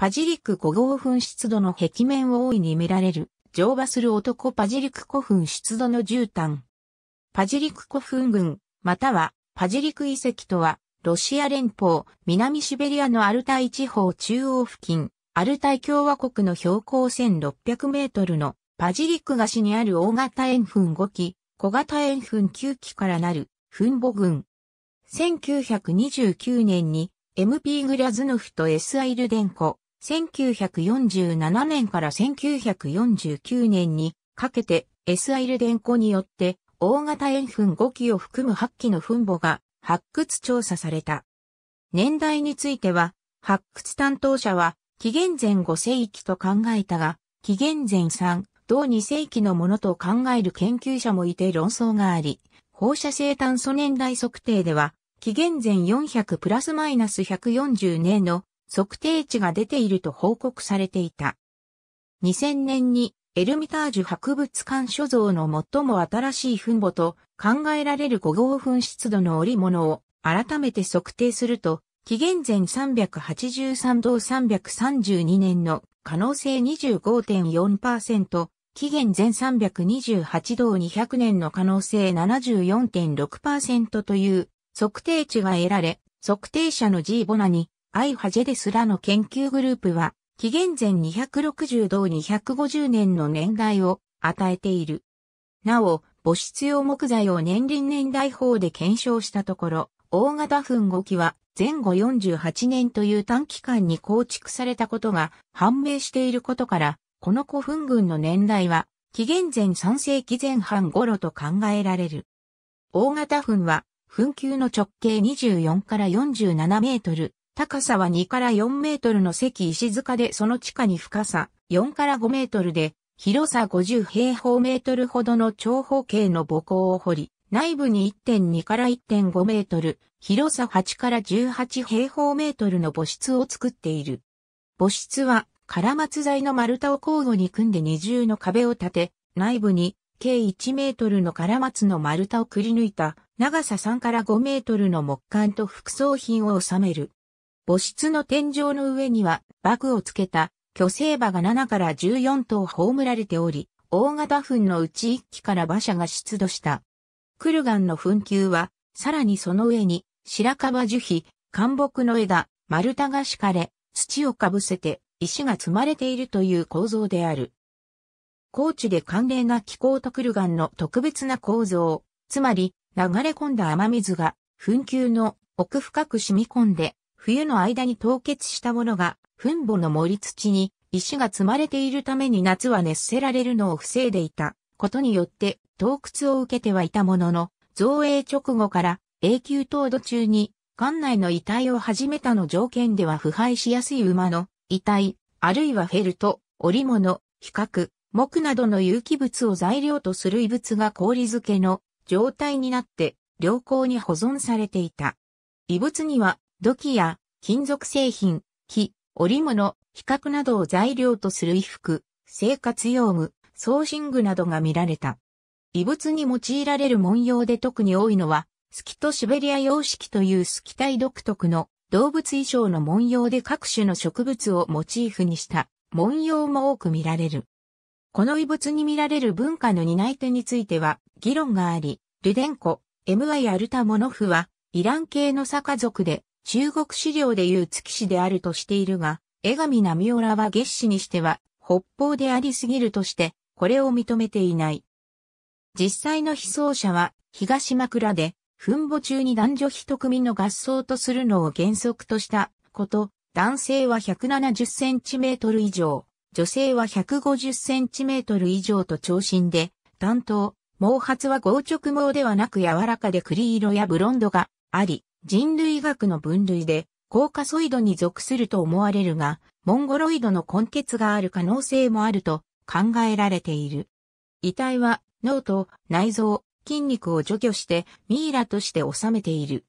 パジリック古豪墳出土の壁面を大いに見られる、乗馬する男パジリック古墳出土の絨毯。パジリック古墳群、またはパジリク遺跡とは、ロシア連邦、南シベリアのアルタイ地方中央付近、アルタイ共和国の標高1600メートルのパジリック菓子にある大型円墳5基、小型円墳9基からなる墳母群。1929年に MP グラズノフと SI ルデンコ、1947年から1949年にかけて S アイル電庫によって大型円墳5基を含む8基の墳墓が発掘調査された。年代については発掘担当者は紀元前5世紀と考えたが、紀元前3、同2世紀のものと考える研究者もいて論争があり、放射性炭素年代測定では、紀元前400プラスマイナス140年の測定値が出ていると報告されていた。2000年にエルミタージュ博物館所蔵の最も新しい墳墓と考えられる5号墳湿度の織物を改めて測定すると、紀元前383度332年の可能性25.4%、紀元前328度200年の可能性74.6%という測定値が得られ、測定者のジーボナにアイ・ハジェデスらの研究グループは、紀元前260到250年の年代を与えている。なお、母質用木材を年輪年代法で検証したところ、大型粉5期は前後48年という短期間に構築されたことが判明していることから、この古墳群の年代は、紀元前3世紀前半頃と考えられる。大型墳は、墳丘の直径24から47メートル、高さは2から4メートルの石石塚でその地下に深さ4から5メートルで、広さ50平方メートルほどの長方形の母校を掘り、内部に1.2から1.5メートル、広さ8から18平方メートルの母室を作っている。母室は、唐松材の丸太を交互に組んで二重の壁を立て、内部に計1メートルの唐松の丸太をくり抜いた長さ3から5メートルの木管と副葬品を収める。母室の天井の上には、バグをつけた、巨星馬が7から14頭葬られており、大型墳のうち1機から馬車が出土した。クルガンの墳丘は、さらにその上に、白樺樹皮、干木の枝、丸太が敷かれ、土をかぶせて、石が積まれているという構造である。高地で寒冷な気候とクルガンの特別な構造、つまり流れ込んだ雨水が墳丘の奥深く染み込んで冬の間に凍結したものが、墳墓の盛り土に石が積まれているために夏は熱せられるのを防いでいたことによって洞窟を受けてはいたものの、造営直後から永久凍土中に館内の遺体を始めたの条件では腐敗しやすい馬の遺体、あるいはフェルト、織物、比較、木などの有機物を材料とする異物が氷漬けの状態になって良好に保存されていた。異物には土器や金属製品、木、織物、比較などを材料とする衣服、生活用具、装身具などが見られた。異物に用いられる文様で特に多いのは、スキトシベリア様式というスキタイ独特の動物衣装の文様で各種の植物をモチーフにした文様も多く見られる。この異物に見られる文化の担い手については議論があり、ルデンコ、エムワイ・アルタモノフはイラン系のサカ族で中国史料でいう月氏であるとしているが、江上波オらは月氏にしては北方でありすぎるとして、これを認めていない。実際の被葬者は東枕で、墳墓中に男女一組の合葬とするのを原則としたこと、男性は170センチメートル以上、女性は150センチメートル以上と長身で、担当、毛髪は合直毛ではなく柔らかで栗色やブロンドがあり、人類学の分類で、コーカソイドに属すると思われるが、モンゴロイドの根血がある可能性もあると考えられている。遺体は脳と内臓、筋肉を除去してミイラとして収めている。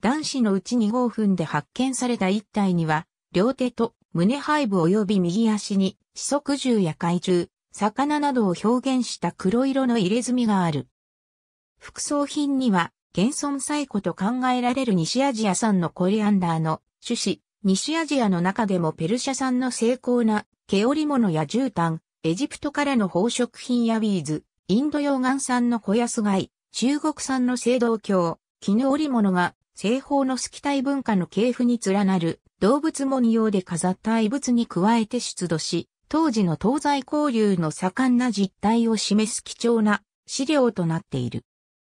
男子のうちに5分で発見された一体には、両手と胸背部及び右足に、四足獣や怪獣、魚などを表現した黒色の入れ墨がある。副葬品には、現存最古と考えられる西アジア産のコリアンダーの種子、西アジアの中でもペルシャ産の精巧な毛織物や絨毯、エジプトからの宝飾品やビーズ、インド洋岸産の小安貝、中国産の青銅鏡、絹織物が西方のスキタイ文化の系譜に連なる動物模様で飾った遺物に加えて出土し、当時の東西交流の盛んな実態を示す貴重な資料となっている。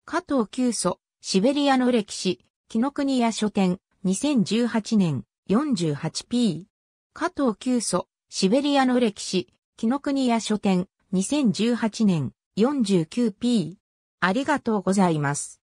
加藤急祖、シベリアの歴史、木の国屋書店、2018年、48p。加藤久祖、シベリアの歴史、木の国屋書店、2018年、49p。ありがとうございます。